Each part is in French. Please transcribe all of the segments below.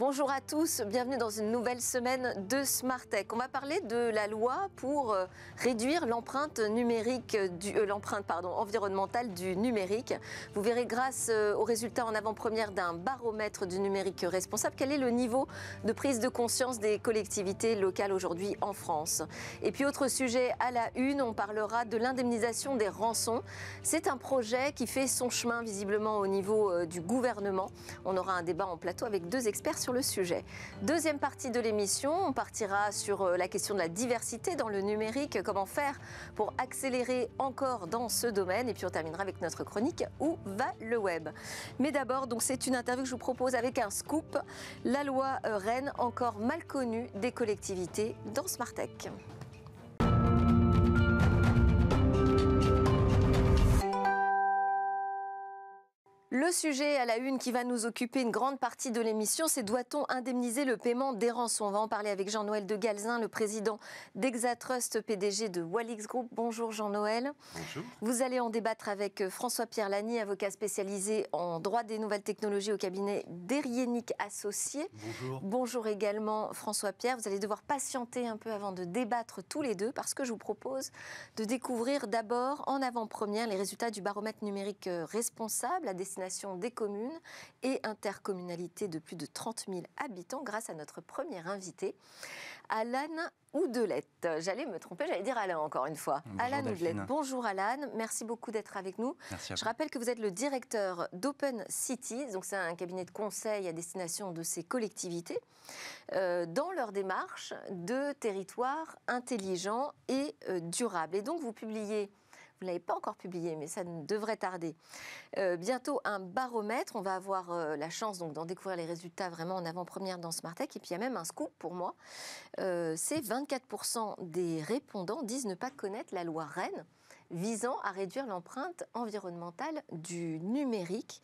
Bonjour à tous, bienvenue dans une nouvelle semaine de Smart Tech. On va parler de la loi pour euh, réduire l'empreinte numérique euh, l'empreinte pardon, environnementale du numérique. Vous verrez grâce euh, aux résultats en avant-première d'un baromètre du numérique responsable quel est le niveau de prise de conscience des collectivités locales aujourd'hui en France. Et puis autre sujet à la une, on parlera de l'indemnisation des rançons. C'est un projet qui fait son chemin visiblement au niveau du gouvernement. On aura un débat en plateau avec deux experts le sujet. Deuxième partie de l'émission, on partira sur euh, la question de la diversité dans le numérique, comment faire pour accélérer encore dans ce domaine, et puis on terminera avec notre chronique Où va le web Mais d'abord, donc c'est une interview que je vous propose avec un scoop, la loi euh, Rennes encore mal connue des collectivités dans Smartech. Le sujet à la une qui va nous occuper une grande partie de l'émission, c'est doit-on indemniser le paiement des rançons On va en parler avec Jean-Noël de Galzin, le président d'Exatrust, PDG de Walix Group. Bonjour Jean-Noël. Bonjour. Vous allez en débattre avec euh, François-Pierre Lany avocat spécialisé en droit des nouvelles technologies au cabinet d'Erienic Associés. Bonjour. Bonjour également François-Pierre. Vous allez devoir patienter un peu avant de débattre tous les deux parce que je vous propose de découvrir d'abord en avant-première les résultats du baromètre numérique euh, responsable à destination des communes et intercommunalités de plus de 30 000 habitants grâce à notre premier invité, Alan Oudelette. J'allais me tromper, j'allais dire Alain encore une fois. Alan Oudelette. Bonjour Alan, merci beaucoup d'être avec nous. Je rappelle que vous êtes le directeur d'Open Cities, donc c'est un cabinet de conseil à destination de ces collectivités, euh, dans leur démarche de territoire intelligent et euh, durable. Et donc vous publiez vous ne l'avez pas encore publié, mais ça ne devrait tarder. Euh, bientôt un baromètre. On va avoir euh, la chance donc d'en découvrir les résultats vraiment en avant-première dans Smartech. Et puis il y a même un scoop pour moi. Euh, c'est 24% des répondants disent ne pas connaître la loi Rennes visant à réduire l'empreinte environnementale du numérique.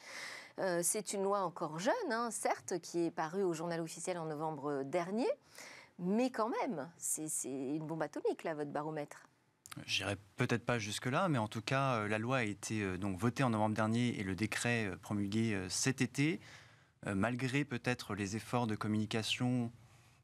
c'est une loi encore jeune, hein, certes, qui est parue au journal officiel en novembre dernier, mais quand même, c'est une bombe atomique, là, votre baromètre. J'irai peut-être pas jusque-là, mais en tout cas, euh, la loi a été euh, donc votée en novembre dernier et le décret euh, promulgué cet été, malgré peut-être les efforts de communication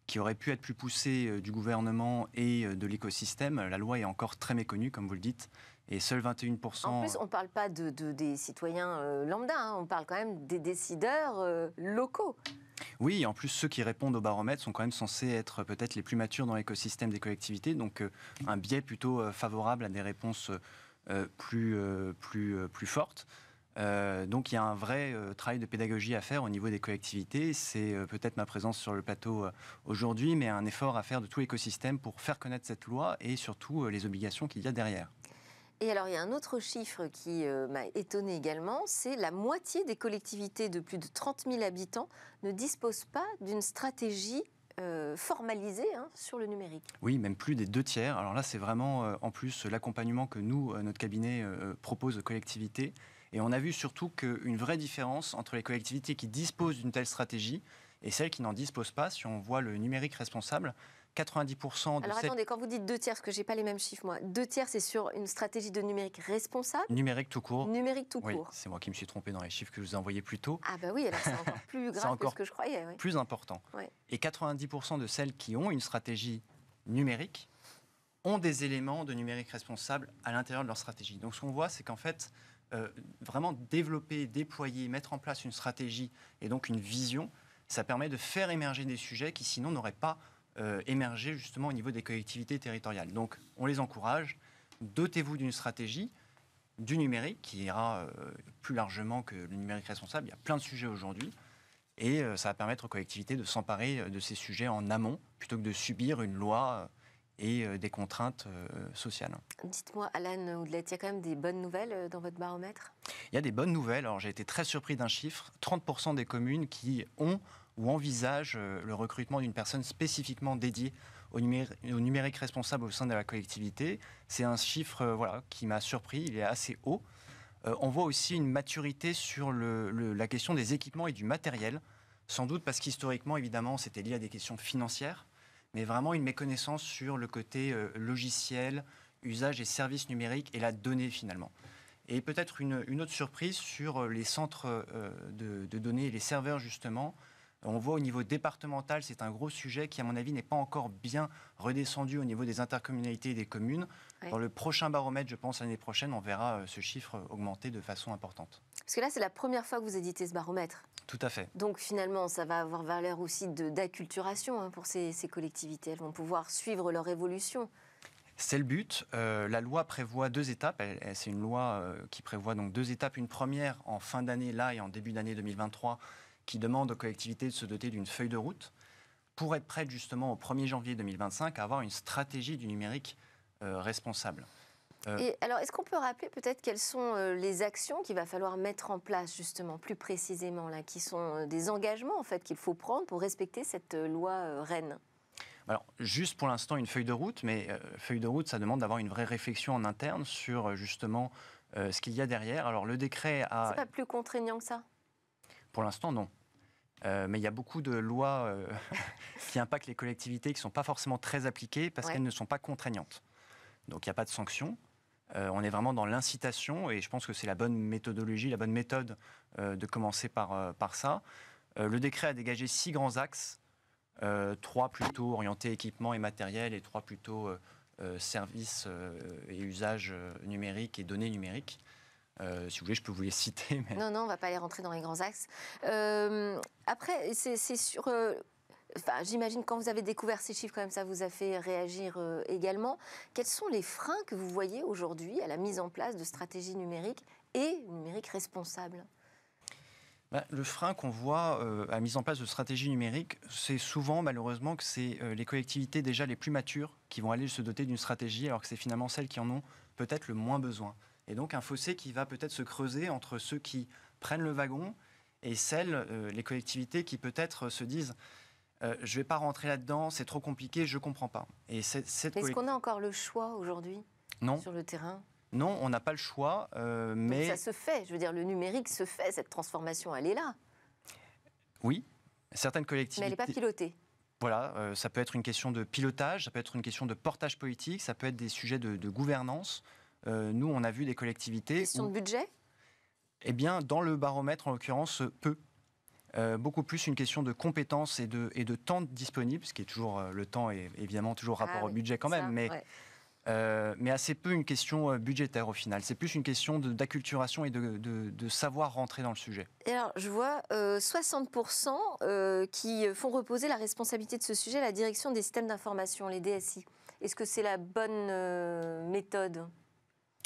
qui auraient pu être plus poussés du gouvernement et de l'écosystème. La loi est encore très méconnue, comme vous le dites, et seuls 21%. En plus, on ne parle pas de, des citoyens lambda, hein. on parle quand même des décideurs locaux. Oui, en plus, ceux qui répondent au baromètre sont quand même censés être peut-être les plus matures dans l'écosystème des collectivités, donc euh, un biais plutôt euh, favorable à des réponses euh, plus, plus, plus fortes. donc il y a un vrai travail de pédagogie à faire au niveau des collectivités. C'est peut-être ma présence sur le plateau aujourd'hui, mais un effort à faire de tout l'écosystème pour faire connaître cette loi et surtout les obligations qu'il y a derrière. Et alors, il y a un autre chiffre qui euh, m'a étonné également, c'est la moitié des collectivités de plus de 30 000 habitants ne disposent pas d'une stratégie euh, formalisée hein, sur le numérique. Oui, même plus des deux tiers. Alors là, c'est vraiment euh, en plus l'accompagnement que nous, notre cabinet, propose aux collectivités. Et on a vu surtout qu'une vraie différence entre les collectivités qui disposent d'une telle stratégie et celles qui n'en disposent pas, si on voit le numérique responsable, 90% de Alors attendez, quand vous dites deux tiers, parce que j'ai pas les mêmes chiffres moi, deux tiers c'est sur une stratégie de numérique responsable Numérique tout court. Numérique tout court. C'est moi qui me suis trompé dans les chiffres que je vous ai envoyés plus tôt. Ah bah oui, alors c'est encore plus grave encore que ce que je croyais. Oui. Plus important. Et 90% de celles qui ont une stratégie numérique ont des éléments de numérique responsable à l'intérieur de leur stratégie. Donc ce qu'on voit, c'est qu'en fait, euh, vraiment développer, déployer, mettre en place une stratégie et donc une vision, ça permet de faire émerger des sujets qui sinon n'auraient pas euh, émerger justement au niveau des collectivités territoriales. Donc on les encourage, dotez-vous d'une stratégie du numérique qui ira euh, plus largement que le numérique responsable. Il y a plein de sujets aujourd'hui. Et euh, ça va permettre aux collectivités de s'emparer de ces sujets en amont, plutôt que de subir une loi et des contraintes sociales. Dites-moi, Alan Oudlet, il y a quand même des bonnes nouvelles dans votre baromètre Il y a des bonnes nouvelles. Alors j'ai été très surpris d'un chiffre 30% des communes qui ont ou envisage euh, le recrutement d'une personne spécifiquement dédiée au, numérique responsable au sein de la collectivité. C'est un chiffre euh, voilà, qui m'a surpris, il est assez haut. Euh, on voit aussi une maturité sur la question des équipements et du matériel, sans doute parce qu'historiquement, évidemment, c'était lié à des questions financières, mais vraiment une méconnaissance sur le côté logiciel, usage et services numériques et la donnée finalement. Et peut-être une, autre surprise sur les centres de, de, données et les serveurs justement, on voit au niveau départemental, c'est un gros sujet qui, à mon avis, n'est pas encore bien redescendu au niveau des intercommunalités et des communes. Dans le prochain baromètre, je pense, l'année prochaine, on verra euh, ce chiffre augmenter de façon importante. Parce que là, c'est la première fois que vous éditez ce baromètre. Tout à fait. Donc finalement, ça va avoir valeur aussi d'acculturation hein, pour ces, collectivités. Elles vont pouvoir suivre leur évolution. C'est le but. Euh, la loi prévoit deux étapes. C'est une loi euh, qui prévoit donc deux étapes. Une première en fin d'année là et en début d'année 2023 qui demande aux collectivités de se doter d'une feuille de route pour être prête justement au 1er janvier 2025 à avoir une stratégie du numérique euh, responsable. Euh, Et alors, est-ce qu'on peut rappeler peut-être quelles sont euh, les actions qu'il va falloir mettre en place justement plus précisément là, qui sont des engagements en fait qu'il faut prendre pour respecter cette loi Rennes alors, juste pour l'instant, une feuille de route, mais feuille de route, ça demande d'avoir une vraie réflexion en interne sur justement ce qu'il y a derrière. Alors le décret a. C'est pas plus contraignant que ça pour l'instant, non. Euh, mais il y a beaucoup de lois euh, qui impactent les collectivités qui ne sont pas forcément très appliquées parce qu'elles ne sont pas contraignantes. Donc il n'y a pas de sanctions. Euh, on est vraiment dans l'incitation et je pense que c'est la bonne méthodologie, la bonne méthode de commencer par, par ça. le décret a dégagé six grands axes, trois plutôt orientés équipement et matériel et trois plutôt services et usages numériques et données numériques. Euh, si vous voulez, je peux vous les citer. Non, non, on ne va pas les rentrer dans les grands axes. Euh, après, c'est sur... Euh, enfin, J'imagine quand vous avez découvert ces chiffres, quand même, ça vous a fait réagir également. Quels sont les freins que vous voyez aujourd'hui à la mise en place de stratégies numériques et numériques responsables bah, le frein qu'on voit à à mise en place de stratégies numériques, c'est souvent malheureusement que c'est les collectivités déjà les plus matures qui vont aller se doter d'une stratégie alors que c'est finalement celles qui en ont peut-être le moins besoin. Et donc un fossé qui va peut-être se creuser entre ceux qui prennent le wagon et celles, euh, les collectivités qui peut-être se disent euh, je ne vais pas rentrer là-dedans, c'est trop compliqué, je ne comprends pas. Et Est-ce qu'on a encore le choix aujourd'hui non. sur le terrain Non, on n'a pas le choix, euh, mais... ça se fait, je veux dire, le numérique se fait, cette transformation, elle est là. Oui, certaines collectivités... Mais elle n'est pas pilotée voilà, ça peut être une question de pilotage, ça peut être une question de portage politique, ça peut être des sujets de gouvernance. Euh, nous, on a vu des collectivités. Question de budget Eh bien, dans le baromètre, en l'occurrence, peu. Euh, beaucoup plus une question de compétences et de, temps disponible, ce qui est toujours euh, le temps et évidemment toujours ah rapport au budget quand même, mais, assez peu une question budgétaire au final. C'est plus une question d'acculturation et de, de, savoir rentrer dans le sujet. alors, je vois 60% qui font reposer la responsabilité de ce sujet à la direction des systèmes d'information, les DSI. Est-ce que c'est la bonne méthode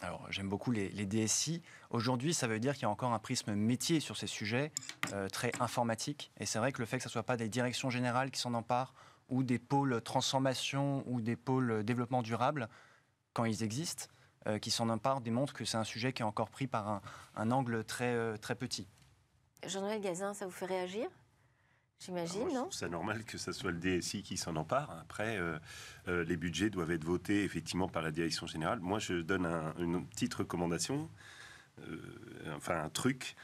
alors, j'aime beaucoup les, DSI. Aujourd'hui, ça veut dire qu'il y a encore un prisme métier sur ces sujets, euh, très informatique. Et c'est vrai que le fait que ce ne soit pas des directions générales qui s'en emparent, ou des pôles transformation, ou des pôles développement durable, quand ils existent, euh, qui s'en emparent, démontre que c'est un sujet qui est encore pris par un, angle très, euh, très petit. Jean-Noël Gazin, ça vous fait réagir J'imagine, ah, non c'est normal que ça soit le DSI qui s'en empare. Après, euh, euh, les budgets doivent être votés effectivement par la direction générale. Moi, je donne une petite recommandation, euh, enfin un truc.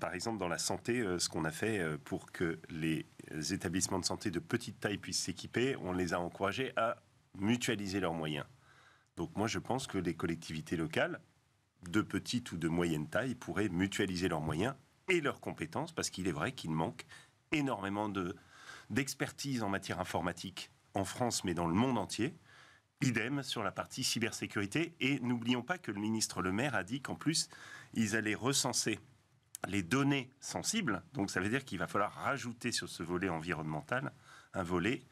par exemple, dans la santé, ce qu'on a fait pour que les établissements de santé de petite taille puissent s'équiper, on les a encouragés à mutualiser leurs moyens. Donc moi, je pense que les collectivités locales, de petite ou de moyenne taille, pourraient mutualiser leurs moyens et leurs compétences, parce qu'il est vrai qu'il manque énormément d'expertise en matière informatique en France, mais dans le monde entier. Idem sur la partie cybersécurité. Et n'oublions pas que le ministre Le Maire a dit qu'en plus, ils allaient recenser les données sensibles. Donc ça veut dire qu'il va falloir rajouter sur ce volet environnemental un volet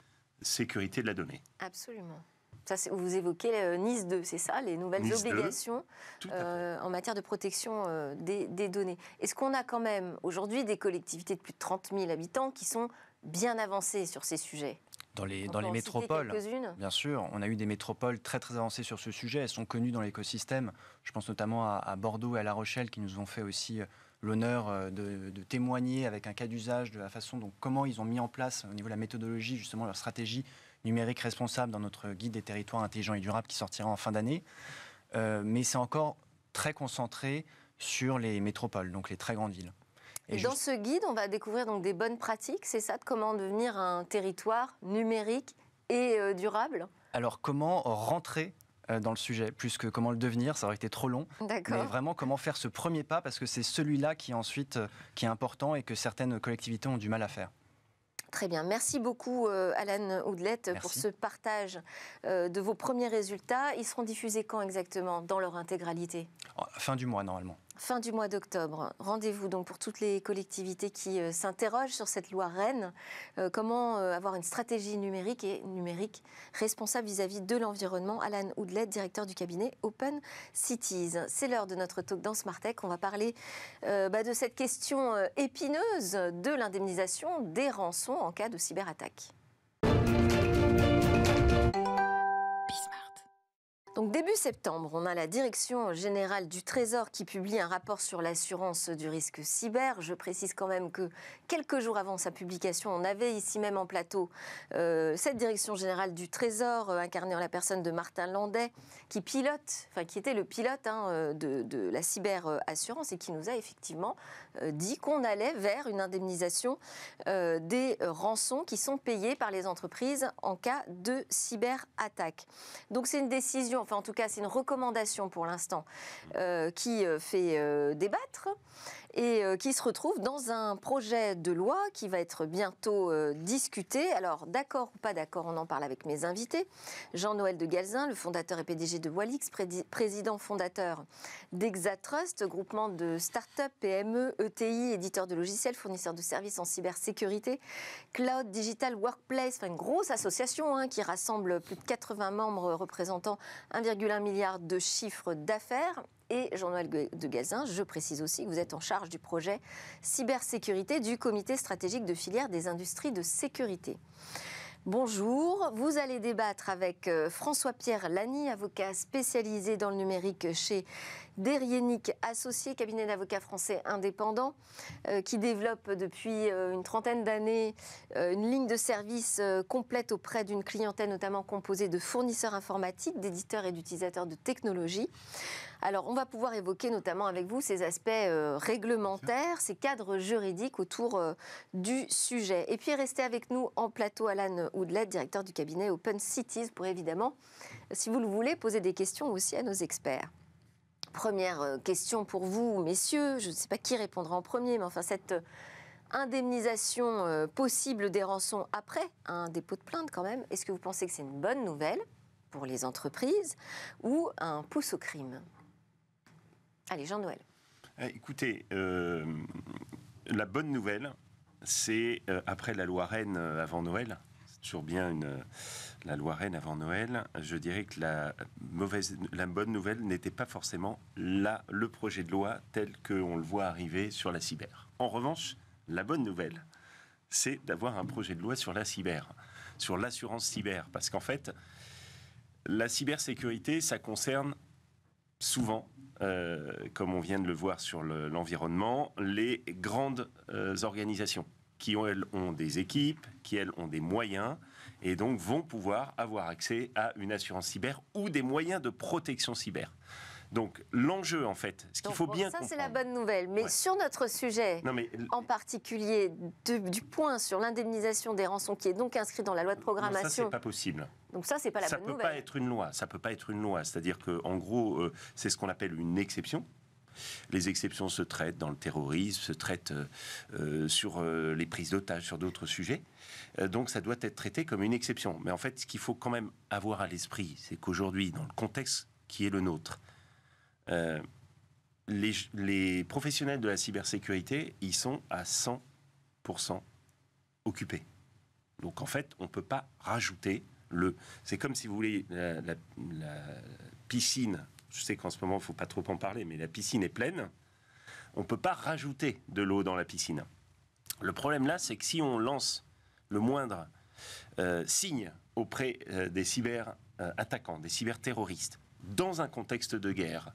sécurité de la donnée. Absolument vous évoquez euh, Nice 2, c'est ça, les nouvelles obligations euh, en matière de protection euh, des, données. Est-ce qu'on a quand même aujourd'hui des collectivités de plus de 30 000 habitants qui sont bien avancées sur ces sujets dans les, dans les métropoles, bien sûr, on a eu des métropoles très très avancées sur ce sujet. Elles sont connues dans l'écosystème. Je pense notamment à, Bordeaux et à La Rochelle qui nous ont fait aussi l'honneur de, de, témoigner avec un cas d'usage de la façon dont comment ils ont mis en place au niveau de la méthodologie justement leur stratégie numérique responsable dans notre guide des territoires intelligents et durables qui sortira en fin d'année. Euh, mais c'est encore très concentré sur les métropoles, donc les très grandes villes. Et dans ce guide, on va découvrir donc des bonnes pratiques, c'est ça, de comment devenir un territoire numérique et euh, durable Alors comment rentrer euh, dans le sujet, plus que comment le devenir, ça aurait été trop long. Mais vraiment comment faire ce premier pas, parce que c'est celui-là qui ensuite qui est important et que certaines collectivités ont du mal à faire. Très bien. Merci beaucoup, euh, Alan Oudlette, pour ce partage euh, de vos premiers résultats. Ils seront diffusés quand exactement Dans leur intégralité oh, Fin du mois, normalement. Fin du mois d'octobre, rendez-vous donc pour toutes les collectivités qui euh, s'interrogent sur cette loi Rennes. Euh, comment euh, avoir une stratégie numérique et numérique responsable vis-à-vis de l'environnement Alan Oudlet, directeur du cabinet Open Cities. C'est l'heure de notre talk dans Smart On va parler bah, de cette question épineuse de l'indemnisation des rançons en cas de cyberattaque. Donc début septembre, on a la Direction générale du Trésor qui publie un rapport sur l'assurance du risque cyber. Je précise quand même que quelques jours avant sa publication, on avait ici même en plateau euh, cette Direction générale du Trésor euh, incarnée en la personne de Martin Landais qui pilote, enfin qui était le pilote hein, euh, de, la cyberassurance et qui nous a effectivement dit qu'on allait vers une indemnisation des rançons qui sont payées par les entreprises en cas de cyberattaque. Donc c'est une décision en tout cas c'est une recommandation pour l'instant, euh, qui euh, fait euh, débattre et euh, qui se retrouve dans un projet de loi qui va être bientôt euh, discuté. Alors, d'accord ou pas d'accord, on en parle avec mes invités. Jean-Noël de Galzin, le fondateur et PDG de Walix, président fondateur d'Exatrust, groupement de start-up, PME, ETI, éditeur de logiciels, fournisseur de services en cybersécurité, Cloud Digital Workplace, enfin une grosse association hein, qui rassemble plus de 80 membres représentant 1,1 milliard de chiffres d'affaires et Jean-Noël de Gazin. Je précise aussi que vous êtes en charge du projet cybersécurité du comité stratégique de filière des industries de sécurité. Bonjour, vous allez débattre avec euh, François-Pierre Lani, avocat spécialisé dans le numérique chez d'Erienic associé cabinet d'avocats français indépendant, euh, qui développe depuis euh, une trentaine d'années euh, une ligne de service complète auprès d'une clientèle notamment composée de fournisseurs informatiques, d'éditeurs et d'utilisateurs de technologies. Alors, on va pouvoir évoquer notamment avec vous ces aspects réglementaires, ces cadres juridiques autour du sujet. Et puis, restez avec nous en plateau Alan Oudlet, directeur du cabinet Open Cities, pour évidemment, si vous le voulez, poser des questions aussi à nos experts première euh, question pour vous, messieurs. Je ne sais pas qui répondra en premier, mais enfin, cette euh, indemnisation euh, possible des rançons après un dépôt de plainte, quand même, est-ce que vous pensez que c'est une bonne nouvelle pour les entreprises ou un pouce au crime Allez, Jean-Noël. Eh, écoutez, la bonne nouvelle, c'est après la loi Rennes avant Noël, sur bien une, la Lorraine avant Noël, je dirais que la, mauvaise, la bonne nouvelle n'était pas forcément là le projet de loi tel qu'on le voit arriver sur la cyber. En revanche, la bonne nouvelle, c'est d'avoir un projet de loi sur la cyber, sur l'assurance cyber, parce qu'en fait, la cybersécurité, ça concerne souvent, euh, comme on vient de le voir sur l'environnement, les grandes euh, organisations qui, elles, ont des équipes, qui, elles, ont des moyens, et donc vont pouvoir avoir accès à une assurance cyber ou des moyens de protection cyber. Donc l'enjeu en fait, ce qu'il faut bien ça c'est la bonne nouvelle. Mais sur notre sujet, en particulier du point sur l'indemnisation des rançons qui est donc inscrit dans la loi de programmation. ça c'est pas possible. Donc ça c'est pas la bonne nouvelle. Ça peut pas être une loi. Ça peut pas être une loi. C'est-à-dire que en gros euh, c'est ce qu'on appelle une exception. Les exceptions se traitent dans le terrorisme, se traitent euh, euh, sur euh, les prises d'otages, sur d'autres sujets. donc ça doit être traité comme une exception. Mais en fait, ce qu'il faut quand même avoir à l'esprit, c'est qu'aujourd'hui, dans le contexte qui est le nôtre, les, professionnels de la cybersécurité, ils sont à 100% occupés. Donc en fait, on ne peut pas rajouter le... C'est comme si vous voulez la piscine je sais qu'en ce moment, il ne faut pas trop en parler, mais la piscine est pleine. On ne peut pas rajouter de l'eau dans la piscine. Le problème là, c'est que si on lance le moindre euh, signe auprès euh, des cyber-attaquants, euh, des cyberterroristes, dans un contexte de guerre,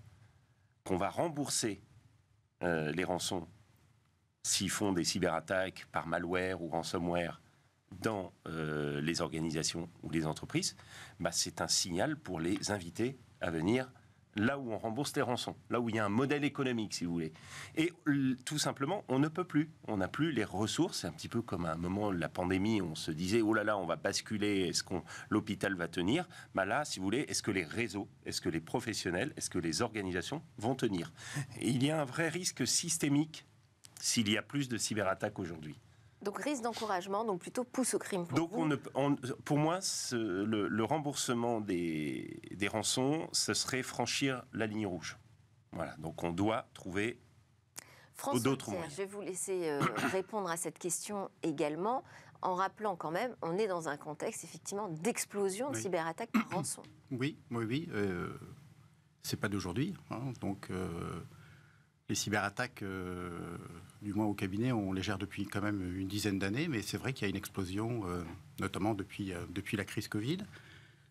qu'on va rembourser les rançons s'ils font des cyberattaques par malware ou ransomware dans les organisations ou les entreprises, bah, c'est un signal pour les inviter à venir là où on rembourse les rançons, là où il y a un modèle économique, si vous voulez. Et tout simplement, on ne peut plus. On n'a plus les ressources. C'est un petit peu comme à un moment de la pandémie, on se disait, oh là là, on va basculer, est-ce qu'on l'hôpital va tenir Mais bah Là, si vous voulez, est-ce que les réseaux, est-ce que les professionnels, est-ce que les organisations vont tenir il y a un vrai risque systémique s'il y a plus de cyberattaques aujourd'hui. Donc risque d'encouragement, donc plutôt pousse au crime. Pour donc vous. On pour moi, le, remboursement des, rançons, ce serait franchir la ligne rouge. Voilà, donc on doit trouver d'autres moyens. je vais vous laisser euh, répondre à cette question également, en rappelant quand même, on est dans un contexte effectivement d'explosion de cyberattaques par rançon. Oui, oui, oui. Euh, c'est pas d'aujourd'hui. Hein. donc. Euh, les cyberattaques, euh, du moins au cabinet, on les gère depuis quand même une dizaine d'années, mais c'est vrai qu'il y a une explosion, euh, notamment depuis, euh, depuis la crise Covid.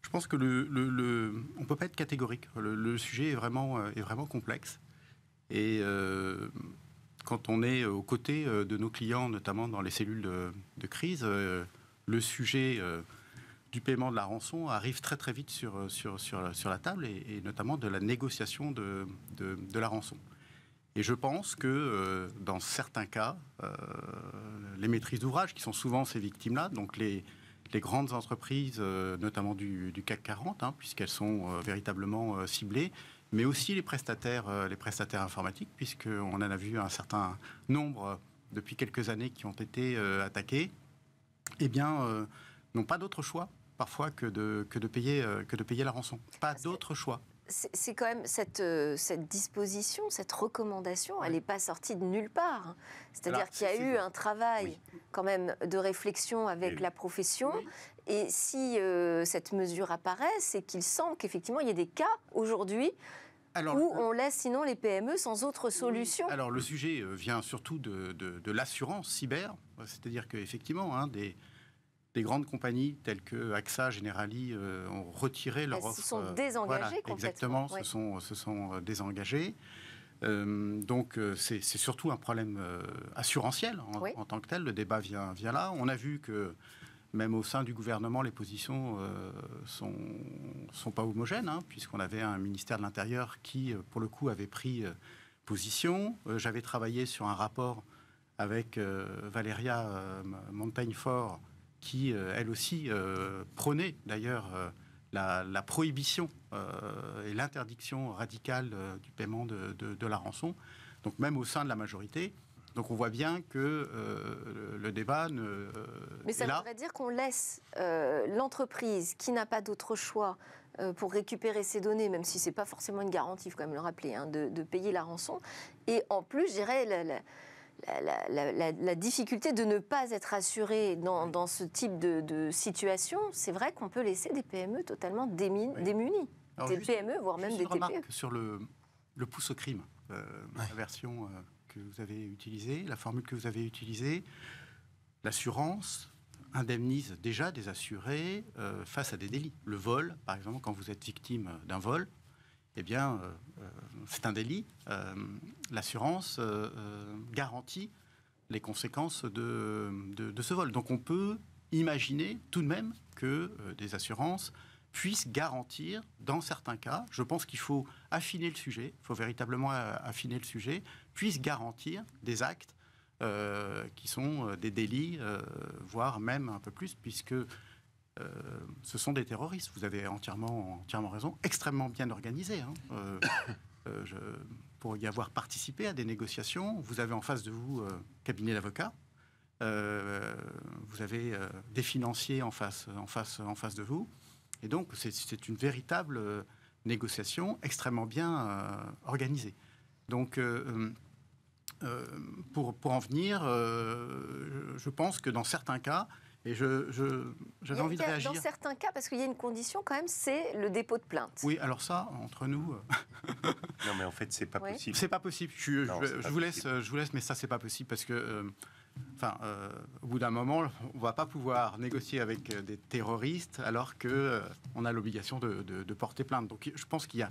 Je pense que on ne peut pas être catégorique. Le, sujet est vraiment, est vraiment complexe. Et quand on est aux côtés de nos clients, notamment dans les cellules de, crise, le sujet du paiement de la rançon arrive très très vite sur, sur, sur, la table et, notamment de la négociation de la rançon. Et je pense que euh, dans certains cas, euh, les maîtrises d'ouvrage, qui sont souvent ces victimes-là, donc les, grandes entreprises, euh, notamment du, CAC 40, hein, puisqu'elles sont véritablement ciblées, mais aussi les prestataires, les prestataires informatiques, puisqu'on en a vu un certain nombre depuis quelques années qui ont été attaqués, eh bien, n'ont pas d'autre choix parfois que payer, que de payer la rançon. Pas d'autre choix c'est quand même euh, cette, disposition, cette recommandation, elle n'est pas sortie de nulle part. Hein. C'est-à-dire qu'il y a eu un travail quand même de réflexion avec la profession. Et si euh, cette mesure apparaît, c'est qu'il semble qu'effectivement, il y ait des cas aujourd'hui où on laisse sinon les PME sans autre solution. Alors le sujet euh, vient surtout de, l'assurance cyber, c'est-à-dire qu'effectivement, hein, des, des grandes compagnies telles que AXA, Generali euh, ont retiré leur Elles Se sont euh, désengagés. complètement. Exactement, se sont, euh, se donc c'est surtout un problème assurantiel en, tant que tel. Le débat vient, vient, là. On a vu que même au sein du gouvernement, les positions ne sont, sont, pas homogènes, hein, puisqu'on avait un ministère de l'Intérieur qui, pour le coup, avait pris position. J'avais travaillé sur un rapport avec Valéria Montaignefort qui, euh, elle aussi, euh, prônait d'ailleurs euh, la, prohibition et l'interdiction radicale du paiement de, la rançon, donc même au sein de la majorité. Donc on voit bien que le débat ne. Mais ça voudrait dire qu'on laisse l'entreprise qui n'a pas d'autre choix pour récupérer ses données, même si ce n'est pas forcément une garantie, il faut quand même le rappeler, hein, de, payer la rançon. Et en plus, je dirais, la, difficulté de ne pas être assuré dans, ce type de, situation, c'est vrai qu'on peut laisser des PME totalement démunies. Des PME, e, voire même des TPE. E. Sur le, pouce au crime, euh, la version euh, que vous avez utilisée, la formule que vous avez utilisée, l'assurance indemnise déjà des assurés euh, face à des délits. Le vol, par exemple, quand vous êtes victime d'un vol, eh bien, euh, euh, c'est un délit. Euh, l'assurance garantit les conséquences de, ce vol. Donc on peut imaginer tout de même que des assurances puissent garantir, dans certains cas, je pense qu'il faut affiner le sujet, il faut véritablement affiner le sujet, puissent garantir des actes qui sont des délits, voire même un peu plus, puisque euh, ce sont des terroristes. Vous avez entièrement, entièrement raison, extrêmement bien organisés. Hein. Euh, euh, pour y avoir participé à des négociations, vous avez en face de vous cabinet d'avocats, vous avez des financiers en face, en, face, en face de vous. Et donc, c'est une véritable négociation extrêmement bien organisée. Donc, pour, pour en venir, je pense que dans certains cas, et j'avais je, envie de réagir. Dans certains cas, parce qu'il y a une condition quand même, c'est le dépôt de plainte. Oui, alors ça, entre nous. Euh, non, mais en fait, c'est pas possible. C'est pas possible. Je, vous laisse, je vous laisse, mais ça, c'est pas possible parce que. Euh, enfin, euh, au bout d'un moment, on va pas pouvoir négocier avec des terroristes alors que on a l'obligation de, de, porter plainte. Donc, je pense qu'il y a,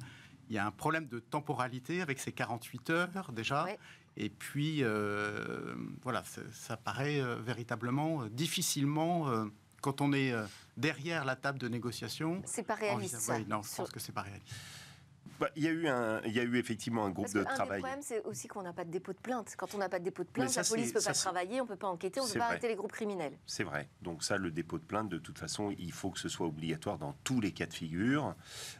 il y a un problème de temporalité avec ces 48 heures déjà. Et puis, euh, voilà, ça paraît euh, véritablement euh, difficilement quand on est derrière la table de négociation. C'est pas réaliste. ça. non, je pense que c'est pas réaliste. Bah, il y, a eu un, y a eu effectivement un groupe de travail. Le problème, c'est aussi qu'on n'a pas de dépôt de plainte. Quand on n'a pas de dépôt de plainte, la police ne peut pas travailler, on ne peut pas enquêter, on ne peut pas arrêter les groupes criminels. C'est vrai. Donc ça, le dépôt de plainte, de toute façon, il faut que ce soit obligatoire dans tous les cas de figure,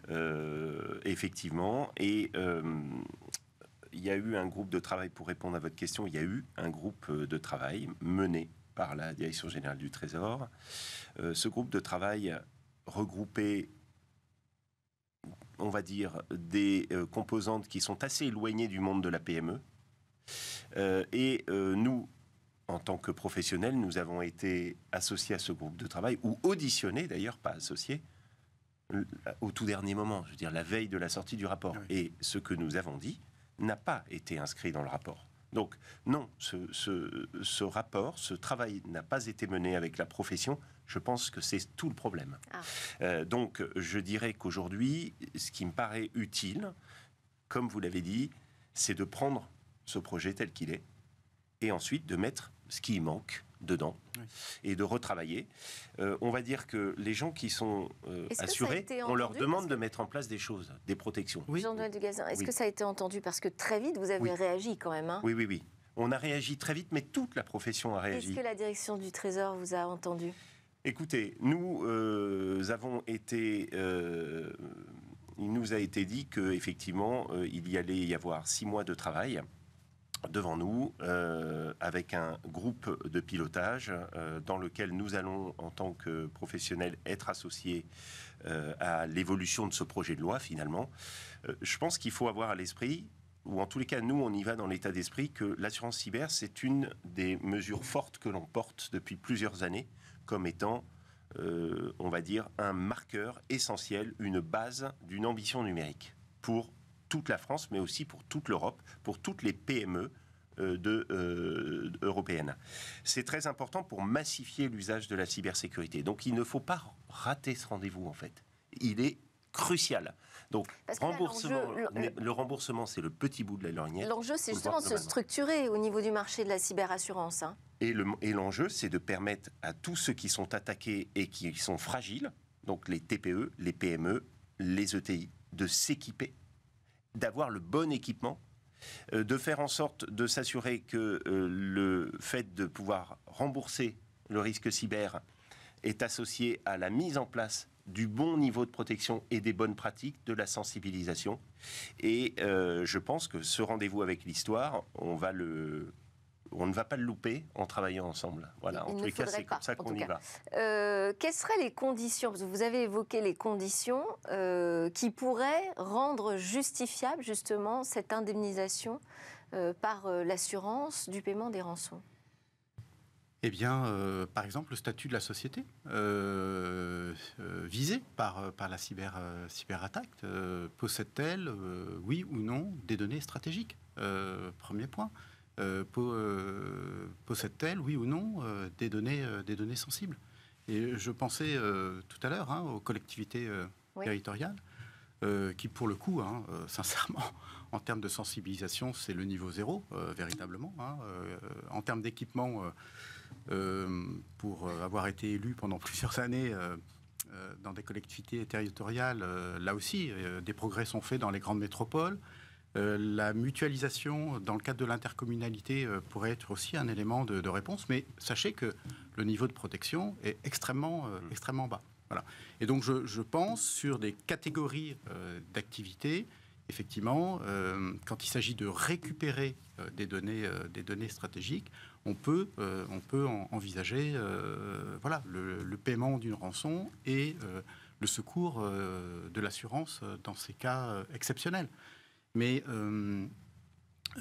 euh, effectivement. Et euh, il y a eu un groupe de travail, pour répondre à votre question, il y a eu un groupe euh, de travail mené par la Direction générale du Trésor. ce groupe de travail regroupait on va dire, des euh, composantes qui sont assez éloignées du monde de la PME. Euh, et euh, nous, en tant que professionnels, nous avons été associés à ce groupe de travail, ou auditionnés d'ailleurs, pas associés, au tout dernier moment, je veux dire la veille de la sortie du rapport. Et ce que nous avons dit n'a pas été inscrit dans le rapport. Donc non, ce, rapport, ce travail n'a pas été mené avec la profession. Je pense que c'est tout le problème. Ah. Euh, donc je dirais qu'aujourd'hui, ce qui me paraît utile, comme vous l'avez dit, c'est de prendre ce projet tel qu'il est et ensuite de mettre ce qui manque dedans et de retravailler. Euh, on va dire que les gens qui sont euh, assurés, on leur demande de mettre en place des choses, des protections. Oui. Jean-Noël Gazon, est-ce que ça a été entendu Parce que très vite, vous avez réagi quand même. Hein oui, oui, oui. On a réagi très vite, mais toute la profession a réagi. Est-ce que la direction du Trésor vous a entendu Écoutez, nous euh, avons été il nous a été dit qu'effectivement, effectivement, il y allait y avoir six mois de travail devant nous euh, avec un groupe de pilotage euh, dans lequel nous allons, en tant que professionnels, être associés euh, à l'évolution de ce projet de loi finalement. je pense qu'il faut avoir à l'esprit, ou en tous les cas nous on y va dans l'état d'esprit, que l'assurance cyber c'est une des mesures fortes que l'on porte depuis plusieurs années comme étant, on va dire, un marqueur essentiel, une base d'une ambition numérique pour toute la France, mais aussi pour toute l'Europe, pour toutes les PME euh, euh, européennes. C'est très important pour massifier l'usage de la cybersécurité. Donc il ne faut pas rater ce rendez-vous en fait. Il est crucial. Donc remboursement, le, remboursement, c'est le petit bout de la lorgnette. L'enjeu, c'est justement de se structurer au niveau du marché de la cyberassurance. Hein. Et l'enjeu, c'est de permettre à tous ceux qui sont attaqués et qui sont fragiles, donc les TPE, les PME, les ETI, de s'équiper d'avoir le bon équipement, euh, de faire en sorte de s'assurer que euh, le fait de pouvoir rembourser le risque cyber est associé à la mise en place du bon niveau de protection et des bonnes pratiques, de la sensibilisation. Et euh, je pense que ce rendez-vous avec l'histoire, on va le on ne va pas le louper en travaillant ensemble. Voilà, en tous les cas, c'est comme ça qu'on y va. Euh, quelles seraient les conditions vous avez évoqué les conditions euh, qui pourraient rendre justifiable justement cette indemnisation euh, par l'assurance du paiement des rançons. Eh bien, par exemple, le statut de la société visée par, la cyberattaque, possède-t-elle, oui ou non, des données stratégiques Premier point. Euh, euh, possède-t-elle, oui ou non, euh, des, données, sensibles Et je pensais tout à l'heure hein, aux collectivités territoriales. qui pour le coup, hein, sincèrement, en termes de sensibilisation, c'est le niveau zéro, véritablement. Hein, en termes d'équipement, pour avoir été élu pendant plusieurs années dans des collectivités territoriales, là aussi, des progrès sont faits dans les grandes métropoles. Euh, la mutualisation dans le cadre de l'intercommunalité euh, pourrait être aussi un élément de, réponse, mais sachez que le niveau de protection est extrêmement, euh, mmh. bas. Et donc je, pense sur des catégories d'activités, effectivement, quand il s'agit de récupérer des, données, stratégiques, on peut, envisager le, paiement d'une rançon et le secours de l'assurance dans ces cas exceptionnels. Mais euh,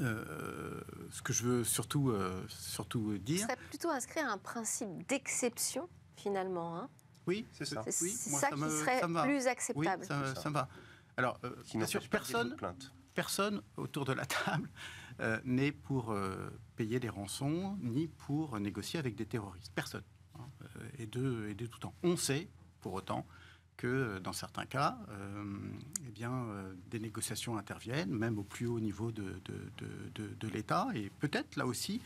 euh, ce que je veux surtout, euh, surtout dire. serait plutôt inscrire un principe d'exception, finalement. Hein. oui, c'est ça. C'est ça, qui serait plus acceptable. Oui, ça, va. Alors, bien sûr, personne, personne autour de la table n'est pour payer des rançons, ni pour négocier avec des terroristes. Personne. Hein. et, et de tout temps. On sait, pour autant, que euh, dans certains cas, euh, eh bien, euh, des négociations interviennent, même au plus haut niveau de, l'État, et peut-être là aussi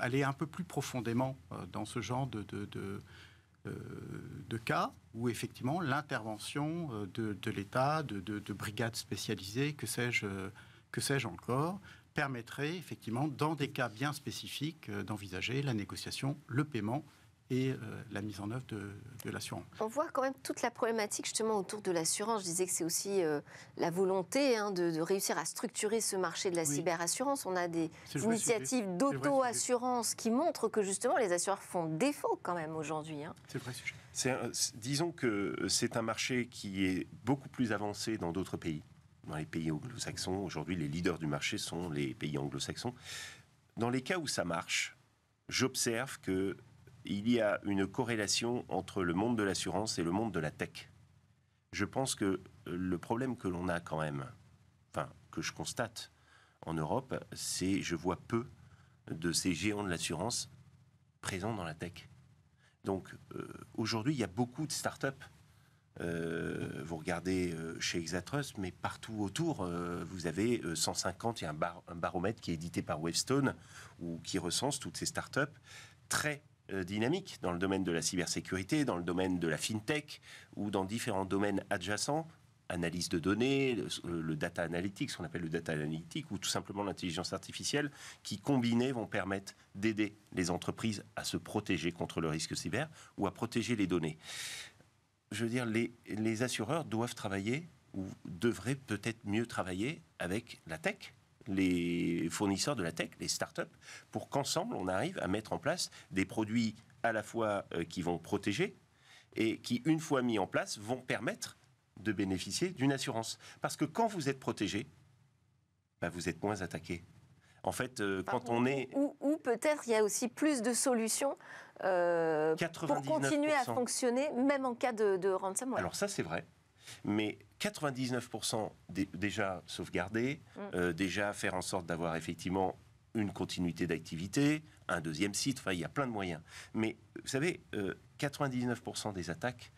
aller un peu plus profondément dans ce genre de, cas où effectivement l'intervention de, l'État, de, brigades spécialisées, que sais-je, que sais-je encore, permettrait effectivement, dans des cas bien spécifiques, d'envisager la négociation, le paiement et euh, la mise en œuvre de, l'assurance. On voit quand même toute la problématique justement autour de l'assurance. Je disais que c'est aussi euh, la volonté hein, de, réussir à structurer ce marché de la cyberassurance. On a des initiatives d'auto-assurance qui montrent que justement les assureurs font défaut quand même aujourd'hui. Hein. C'est vrai sujet. disons que euh, c'est un marché qui est beaucoup plus avancé dans d'autres pays. Dans les pays anglo-saxons, aujourd'hui, les leaders du marché sont les pays anglo-saxons. Dans les cas où ça marche, j'observe que il y a une corrélation entre le monde de l'assurance et le monde de la tech. Je pense que euh, le problème que l'on a quand même, enfin, que je constate en Europe, c'est je vois peu de ces géants de l'assurance présents dans la tech. Donc euh, aujourd'hui, il y a beaucoup de startups. Euh, vous regardez euh, chez Exatrust, mais partout autour, vous avez 150, et un, baromètre qui est édité par WaveStone ou qui recense toutes ces start-up. très euh, dynamique dans le domaine de la cybersécurité, dans le domaine de la fintech ou dans différents domaines adjacents analyse de données, le, euh, data analytics, ce qu'on appelle le data analytics, ou tout simplement l'intelligence artificielle, qui combinés vont permettre d'aider les entreprises à se protéger contre le risque cyber ou à protéger les données. Je veux dire, les assureurs doivent travailler ou devraient peut-être mieux travailler avec la tech, les fournisseurs de la tech, les startups, pour qu'ensemble, on arrive à mettre en place des produits à la fois euh, qui vont protéger et qui, une fois mis en place, vont permettre de bénéficier d'une assurance. Parce que quand vous êtes protégé, bah, vous êtes moins attaqué. En fait, euh, quand on est... Ou, peut-être il y a aussi plus de solutions euh, pour continuer à fonctionner, même en cas de, de ransomware. Alors ça, c'est vrai. Mais 99% déjà sauvegardés, mm. euh, déjà faire en sorte d'avoir effectivement une continuité d'activité, un deuxième site, enfin il y a plein de moyens. Mais vous savez, 99% euh, des attaques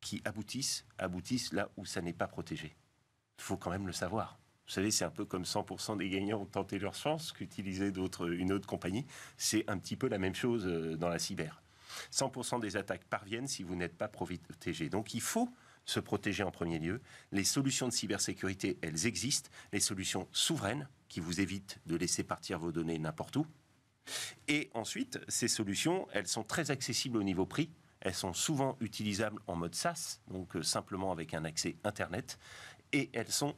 qui aboutissent, aboutissent là où ça n'est pas protégé. Il faut quand même le savoir. Vous savez, c'est un peu comme 100% des gagnants ont tenté leur chance qu'utiliser une autre compagnie. C'est un petit peu la même chose euh, dans la cyber. 100% des attaques parviennent si vous n'êtes pas protégé. Donc il faut se protéger en premier lieu. Les solutions de cybersécurité, elles existent. Les solutions souveraines, qui vous évitent de laisser partir vos données n'importe où. Et ensuite, ces solutions, elles sont très accessibles au niveau prix. Elles sont souvent utilisables en mode SaaS, donc euh, simplement avec un accès Internet. Et elles sont,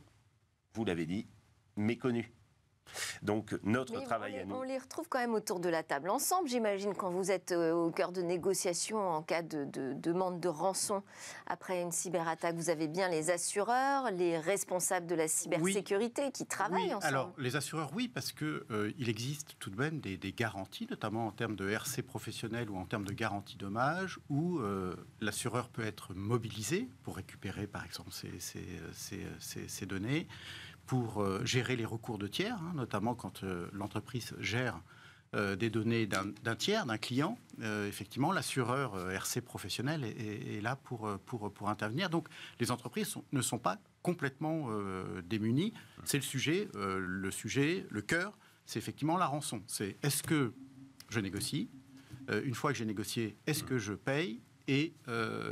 vous l'avez dit, méconnues donc notre travail à nous. On les retrouve quand même autour de la table ensemble, j'imagine, quand vous êtes euh, au cœur de négociations en cas de, demande de rançon après une cyberattaque. Vous avez bien les assureurs, les responsables de la cybersécurité qui travaillent oui. ensemble. Alors les assureurs, oui, parce que euh, il existe tout de même des, garanties, notamment en termes de RC professionnel ou en termes de garantie dommage, où euh, l'assureur peut être mobilisé pour récupérer, par exemple, ces données pour euh, gérer les recours de tiers, hein, notamment quand euh, l'entreprise gère euh, des données d'un tiers, d'un client, effectivement, l'assureur RC professionnel est, là pour, pour, pour, intervenir. Donc, les entreprises ne sont pas complètement démunies. C'est le sujet, le sujet, le cœur, c'est effectivement la rançon. C'est est-ce que je négocie Une fois que j'ai négocié, est-ce que je paye Et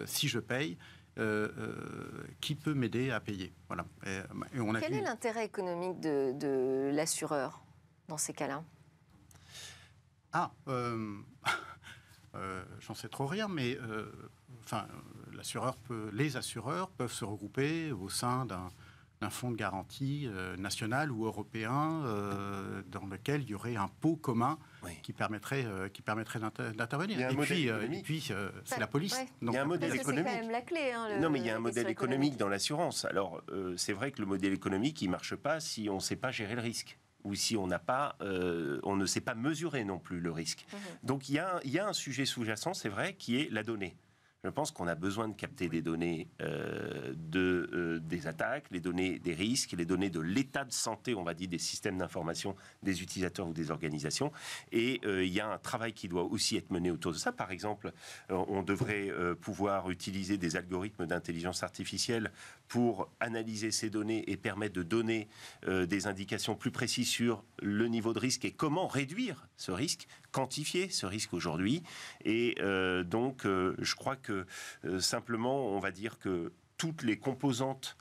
si je paye, euh, euh, qui peut m'aider à payer. Quel est l'intérêt économique de, l'assureur dans ces cas-là Ah, euh, j'en sais trop rien, mais enfin, les assureurs peuvent se regrouper au sein d'un fonds de garantie national ou européen dans lequel il y aurait un pot commun qui permettrait, euh, qui permettrait d'intervenir. Et, puis, euh, et puis, euh, c'est la police. il y a un modèle économique. Hein, non, mais il y a un modèle économique, dans l'assurance. Alors, c'est vrai que le modèle économique, il marche pas si on ne sait pas gérer le risque ou si on n'a pas, on ne sait pas mesurer non plus le risque. Mmh. Donc, il y, a il y a un sujet sous-jacent, c'est vrai, qui est la donnée je pense qu'on a besoin de capter des données euh, de, euh, des attaques, les données des risques, les données de l'état de santé, on va dire, des systèmes d'information des utilisateurs ou des organisations. Et euh, il y a un travail qui doit aussi être mené autour de ça. Par exemple, on devrait pouvoir utiliser des algorithmes d'intelligence artificielle pour analyser ces données et permettre de donner des indications plus précises sur le niveau de risque et comment réduire ce risque, quantifier ce risque aujourd'hui. Et donc, je crois que euh, simplement, on va dire que toutes les composantes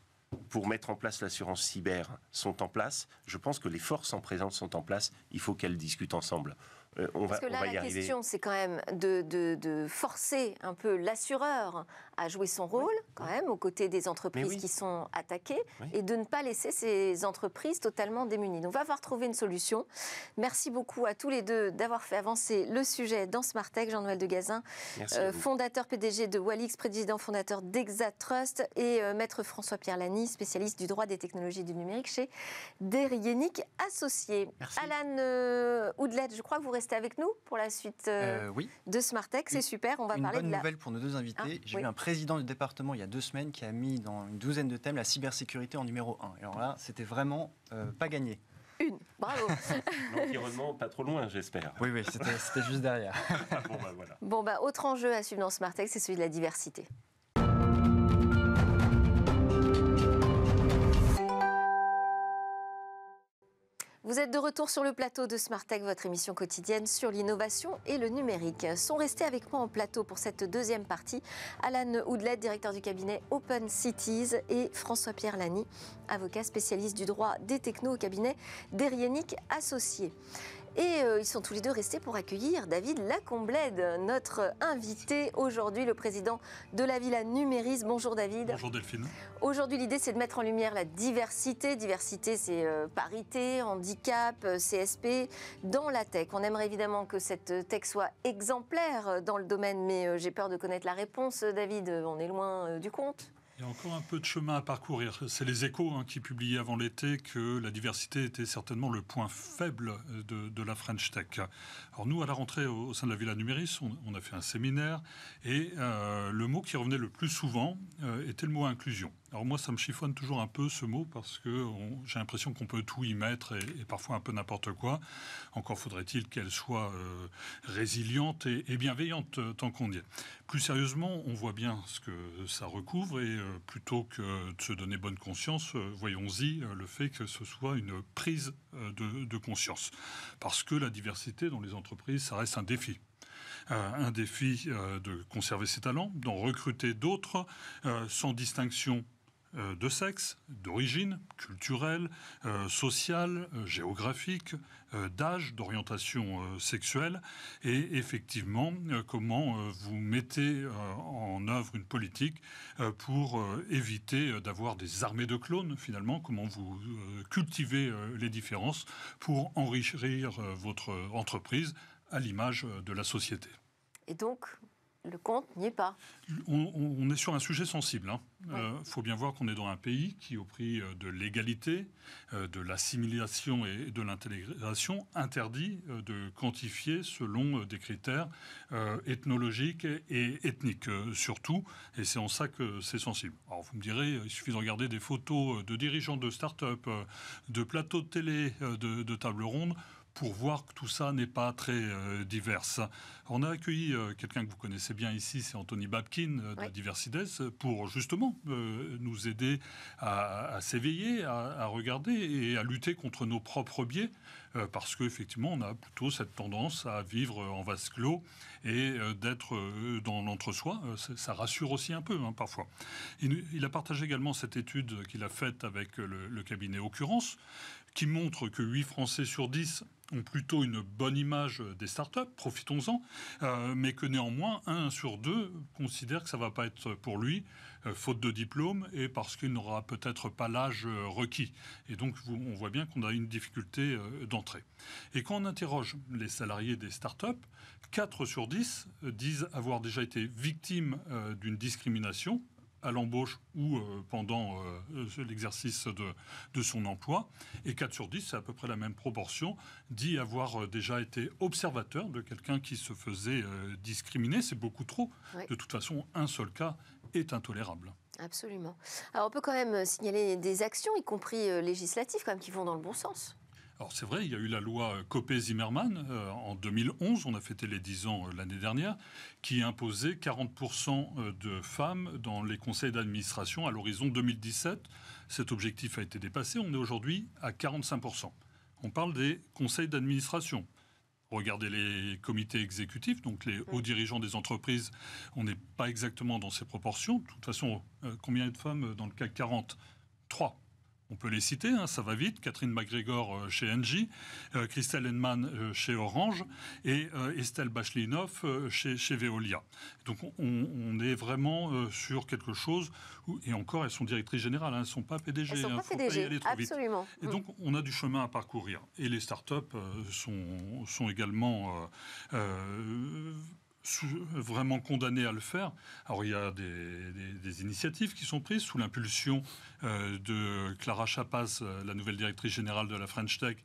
pour mettre en place l'assurance cyber sont en place. Je pense que les forces en présence sont en place. Il faut qu'elles discutent ensemble. Euh, on va, que la question, c'est quand même de, de forcer un peu l'assureur a joué son rôle quand même aux côtés des entreprises qui sont attaquées et de ne pas laisser ces entreprises totalement démunies. Donc, on va voir trouver une solution. Merci beaucoup à tous les deux d'avoir fait avancer le sujet dans Smartech. Jean-Noël de Gazin, euh, fondateur PDG de Walix, président fondateur d'Exatrust et euh, maître François-Pierre Lany, spécialiste du droit des technologies du numérique chez Derienic Associés. Merci. Alan euh, je crois que vous restez avec nous pour la suite de Smartech. C'est super. On va parler de la... nouvelle pour nos deux invités. Ah, J'ai eu un président du département il y a deux semaines qui a mis dans une douzaine de thèmes la cybersécurité en numéro un. Et alors là, c'était vraiment euh, pas gagné. Une, bravo. L'environnement, pas trop loin, j'espère. Oui, oui, c'était juste derrière. bon, bah, voilà. Bon, bah, autre enjeu à suivre dans Smartex, c'est celui de la diversité. Vous êtes de retour sur le plateau de Smart Tech, votre émission quotidienne sur l'innovation et le numérique. Sont restés avec moi en plateau pour cette deuxième partie Alan Houdlet, directeur du cabinet Open Cities, et François-Pierre Lani, avocat spécialiste du droit des technos au cabinet Derienic Associés. Et euh, ils sont tous les deux restés pour accueillir David Lacomblède, notre invité aujourd'hui, le président de la Villa Numérise. Bonjour David. Bonjour Delphine. Aujourd'hui, l'idée, c'est de mettre en lumière la diversité. Diversité, c'est euh, parité, handicap, euh, CSP, dans la tech. On aimerait évidemment que cette tech soit exemplaire dans le domaine, mais j'ai peur de connaître la réponse. David, on est loin du compte. Il y a encore un peu de chemin à parcourir. C'est les échos hein, qui publiaient avant l'été que la diversité était certainement le point faible de, la French Tech. Alors nous, à la rentrée au, sein de la Villa Numéris, on, a fait un séminaire et euh, le mot qui revenait le plus souvent euh, était le mot inclusion. Alors moi, ça me chiffonne toujours un peu ce mot parce que j'ai l'impression qu'on peut tout y mettre et, parfois un peu n'importe quoi. Encore faudrait-il qu'elle soit euh, résiliente et, bienveillante euh, tant qu'on y est. Plus sérieusement, on voit bien ce que ça recouvre et euh, plutôt que de se donner bonne conscience, voyons-y le fait que ce soit une prise de, conscience. Parce que la diversité dans les entreprises, ça reste un défi. un défi de conserver ses talents, d'en recruter d'autres sans distinction euh, de sexe, d'origine culturelle, euh, sociale, euh, géographique, d'âge, d'orientation sexuelle, et effectivement comment vous mettez en œuvre une politique pour éviter d'avoir des armées de clones finalement, comment vous cultivez les différences pour enrichir votre entreprise à l'image de la société. Et donc, le compte n'y est pas. On, est sur un sujet sensible. Il hein. euh, faut bien voir qu'on est dans un pays qui, au prix euh, de l'égalité, euh, de l'assimilation et de l'intégration, interdit de quantifier selon des critères ethnologiques et, ethniques, surtout. Et c'est en ça que c'est sensible. Alors vous me direz, il suffit de regarder des photos de dirigeants de start-up, de plateaux de télé, de tables rondes pour voir que tout ça n'est pas très euh, diverse divers. On a accueilli euh, quelqu'un que vous connaissez bien ici, c'est Anthony Babkin euh, de Diversides, pour justement nous aider à, s'éveiller, à regarder et à lutter contre nos propres biais. Euh, parce qu'effectivement, on a plutôt cette tendance à vivre euh, en vase clos et euh, d'être dans l'entre-soi. ça rassure aussi un peu, hein, parfois. Il, a partagé également cette étude qu'il a faite avec le, cabinet Occurrence, qui montre que 8 Français sur 10 ont plutôt une bonne image des startups, profitons-en, mais que néanmoins, un sur deux considère que ça ne va pas être pour lui euh, faute de diplôme et parce qu'il n'aura peut-être pas l'âge euh, requis. Et donc, on voit bien qu'on a une difficulté euh, d'entrée. Et quand on interroge les salariés des startups, 4 sur 10 disent avoir déjà été victime d'une discrimination à l'embauche ou pendant l'exercice de, son emploi. Et 4 sur 10, c'est à peu près la même proportion, dit avoir déjà été observateur de quelqu'un qui se faisait discriminer. C'est beaucoup trop. De toute façon, un seul cas est intolérable. Absolument. Alors on peut quand même euh, signaler des actions, y compris euh, législatives, quand même, qui vont dans le bon sens. Alors c'est vrai, il y a eu la loi euh, Copé-Zimmermann en 2011, on a fêté les 10 ans l'année dernière, qui imposait 40% de femmes dans les conseils d'administration à l'horizon 2017. Cet objectif a été dépassé, on est aujourd'hui à 45%. On parle des conseils d'administration. Regardez les comités exécutifs, donc les hauts mm. dirigeants des entreprises, on n'est pas exactement dans ces proportions. De toute façon, euh, combien de femmes euh, dans le CAC 40 Trois on peut les citer, hein, ça va vite, Catherine McGregor euh, chez Engie, euh, Christelle Henman euh, chez Orange et Estelle Bachelinoff chez, chez Veolia. Donc on, est vraiment sur quelque chose, et encore elles sont directrices générales, elles ne sont pas PDG, elles sont pas PDG, hein, absolument. Et donc on a du chemin à parcourir. Et les startups sont, sont également vraiment condamnés à le faire. Alors il y a des, initiatives qui sont prises sous l'impulsion euh, de Clara Chapas, euh, la nouvelle directrice générale de la French Tech.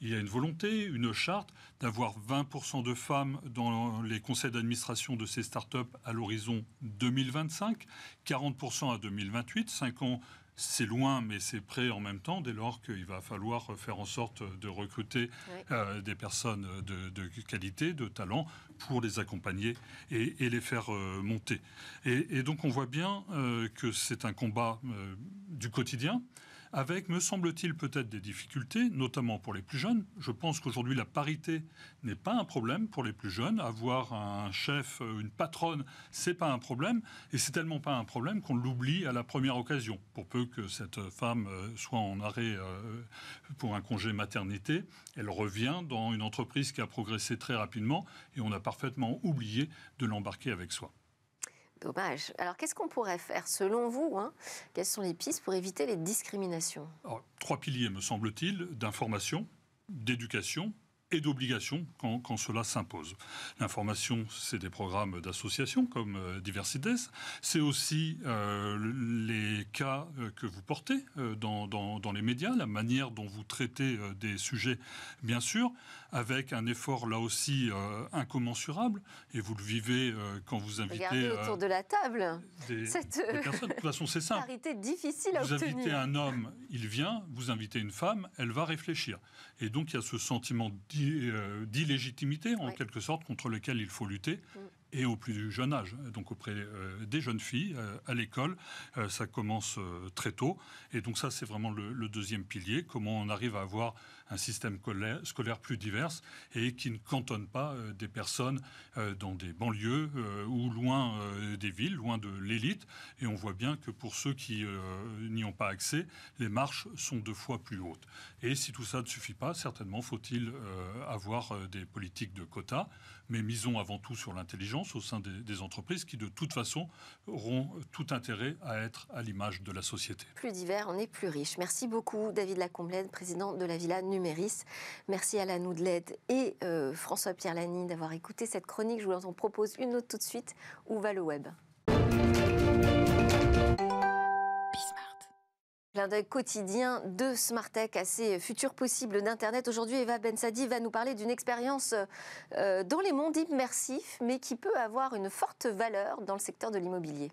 Il y a une volonté, une charte d'avoir 20% de femmes dans les conseils d'administration de ces startups à l'horizon 2025, 40% à 2028, 5 ans c'est loin, mais c'est prêt en même temps, dès lors qu'il va falloir faire en sorte de recruter euh, des personnes de, qualité, de talent, pour les accompagner et, les faire euh, monter. Et, donc on voit bien euh, que c'est un combat du quotidien avec, me semble-t-il, peut-être des difficultés, notamment pour les plus jeunes. Je pense qu'aujourd'hui, la parité n'est pas un problème pour les plus jeunes. Avoir un chef, une patronne, c'est pas un problème. Et c'est tellement pas un problème qu'on l'oublie à la première occasion, pour peu que cette femme euh, soit en arrêt euh, pour un congé maternité. Elle revient dans une entreprise qui a progressé très rapidement et on a parfaitement oublié de l'embarquer avec soi. Dommage. Alors, qu'est-ce qu'on pourrait faire, selon vous hein Quelles sont les pistes pour éviter les discriminations Trois piliers, me semble-t-il, d'information, d'éducation et d'obligation quand, cela s'impose. L'information, c'est des programmes d'associations comme euh, Diversides. c'est aussi euh, les cas euh, que vous portez dans, les médias, la manière dont vous traitez des sujets, bien sûr, avec un effort là aussi euh, incommensurable. Et vous le vivez euh, quand vous invitez. Euh, autour de la table. cette De toute façon, c'est simple. difficile à vous obtenir. invitez un homme, il vient. Vous invitez une femme, elle va réfléchir. Et donc il y a ce sentiment d'illégitimité en quelque sorte contre lequel il faut lutter. Mm. et au plus jeune âge, donc auprès des jeunes filles à l'école. ça commence très tôt. Et donc ça, c'est vraiment le, deuxième pilier, comment on arrive à avoir un système scolaire plus divers et qui ne cantonne pas euh, des personnes euh, dans des banlieues euh, ou loin des villes, loin de l'élite. Et on voit bien que pour ceux qui n'y ont pas accès, les marches sont deux fois plus hautes. Et si tout ça ne suffit pas, certainement faut-il avoir des politiques de quotas, mais misons avant tout sur l'intelligence au sein des, entreprises qui de toute façon auront tout intérêt à être à l'image de la société. Plus divers, on est plus riche. Merci beaucoup David Lacomblaine, président de la Villa Numéris. Merci à la et euh, François-Pierre Lani d'avoir écouté cette chronique. Je vous en propose une autre tout de suite. Où va le web L'un d'œil quotidien de Smartech à ses futurs possibles d'Internet. Aujourd'hui, Eva Bensadi va nous parler d'une expérience euh, dans les mondes immersifs, mais qui peut avoir une forte valeur dans le secteur de l'immobilier.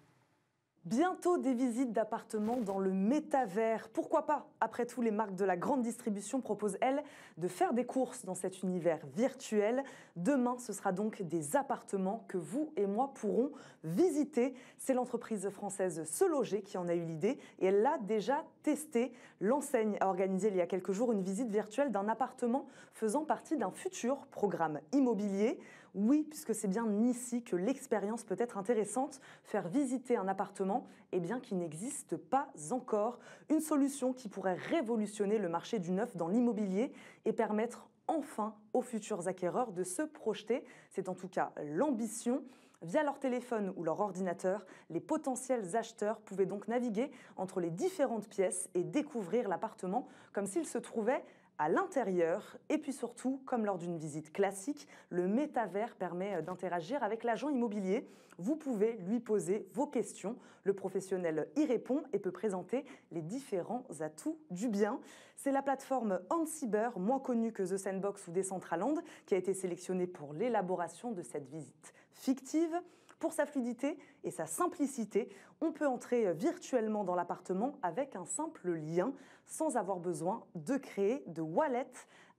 Bientôt des visites d'appartements dans le métavers. Pourquoi pas Après tout, les marques de la grande distribution proposent, elles, de faire des courses dans cet univers virtuel. Demain, ce sera donc des appartements que vous et moi pourrons visiter. C'est l'entreprise française Se Loger qui en a eu l'idée et elle l'a déjà testé. L'enseigne a organisé il y a quelques jours une visite virtuelle d'un appartement faisant partie d'un futur programme immobilier. Oui, puisque c'est bien ici que l'expérience peut être intéressante, faire visiter un appartement, eh bien qui n'existe pas encore. Une solution qui pourrait révolutionner le marché du neuf dans l'immobilier et permettre enfin aux futurs acquéreurs de se projeter. C'est en tout cas l'ambition. Via leur téléphone ou leur ordinateur, les potentiels acheteurs pouvaient donc naviguer entre les différentes pièces et découvrir l'appartement comme s'ils se trouvaient à l'intérieur. Et puis surtout, comme lors d'une visite classique, le métavers permet euh, d'interagir avec l'agent immobilier. Vous pouvez lui poser vos questions. Le professionnel y répond et peut présenter les différents atouts du bien. C'est la plateforme Ansiber, moins connue que The Sandbox ou Decentraland, qui a été sélectionnée pour l'élaboration de cette visite fictive. Pour sa fluidité et sa simplicité, on peut entrer euh, virtuellement dans l'appartement avec un simple lien sans avoir besoin de créer de wallet.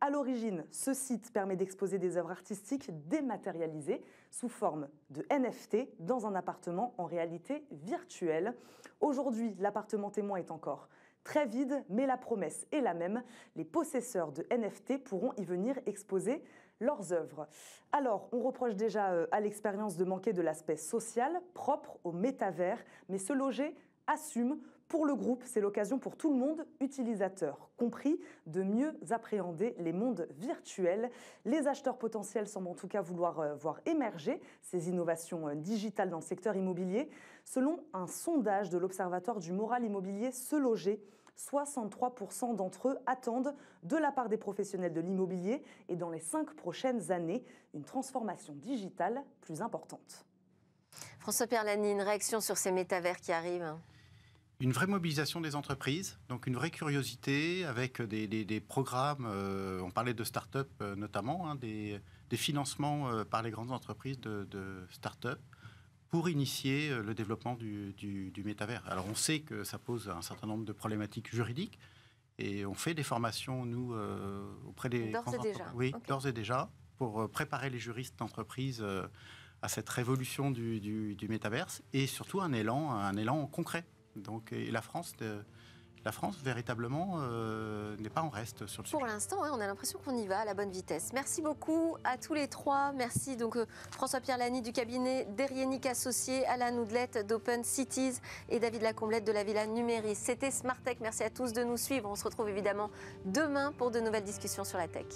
À l'origine, ce site permet d'exposer des œuvres artistiques dématérialisées sous forme de NFT dans un appartement en réalité virtuelle. Aujourd'hui, l'appartement témoin est encore très vide, mais la promesse est la même. Les possesseurs de NFT pourront y venir exposer leurs œuvres. Alors, on reproche déjà euh, à l'expérience de manquer de l'aspect social propre au métavers, mais se loger assume pour le groupe, c'est l'occasion pour tout le monde, utilisateur compris, de mieux appréhender les mondes virtuels. Les acheteurs potentiels semblent en tout cas vouloir euh, voir émerger ces innovations euh, digitales dans le secteur immobilier. Selon un sondage de l'Observatoire du moral immobilier, se loger 63% d'entre eux attendent de la part des professionnels de l'immobilier et dans les cinq prochaines années une transformation digitale plus importante. François Perlani, une réaction sur ces métavers qui arrivent une vraie mobilisation des entreprises, donc une vraie curiosité avec des, programmes, euh, on parlait de start-up euh, notamment, hein, des, financements euh, par les grandes entreprises de, de start-up pour initier euh, le développement du, du, métavers. Alors on sait que ça pose un certain nombre de problématiques juridiques et on fait des formations, nous, euh, auprès des... D'ores et déjà. Oui, d'ores et déjà, pour euh, préparer les juristes d'entreprise à cette révolution du, du, métaverse et surtout un élan, un élan concret. Donc, la France la France, véritablement, euh, n'est pas en reste sur le sujet. Pour l'instant, hein, on a l'impression qu'on y va à la bonne vitesse. Merci beaucoup à tous les trois. Merci donc euh, François-Pierre Lani du cabinet d'Erienic Associé, Alain Oudlette d'Open Cities et David Lacomblette de la Villa Numéris. C'était Tech. Merci à tous de nous suivre. On se retrouve évidemment demain pour de nouvelles discussions sur la tech.